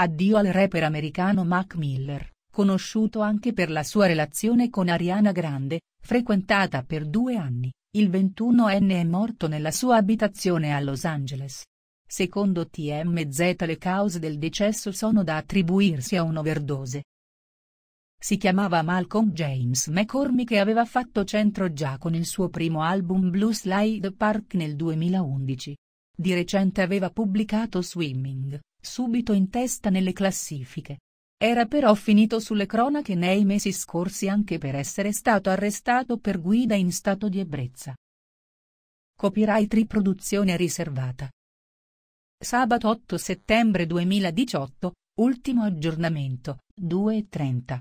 Addio al rapper americano Mac Miller, conosciuto anche per la sua relazione con Ariana Grande, frequentata per due anni, il 21enne è morto nella sua abitazione a Los Angeles. Secondo TMZ le cause del decesso sono da attribuirsi a un'overdose. Si chiamava Malcolm James McCormick e aveva fatto centro già con il suo primo album Blue Slide Park nel 2011. Di recente aveva pubblicato Swimming, subito in testa nelle classifiche. Era però finito sulle cronache nei mesi scorsi anche per essere stato arrestato per guida in stato di ebbrezza. Copyright riproduzione riservata. Sabato 8 settembre 2018, ultimo aggiornamento, 2.30.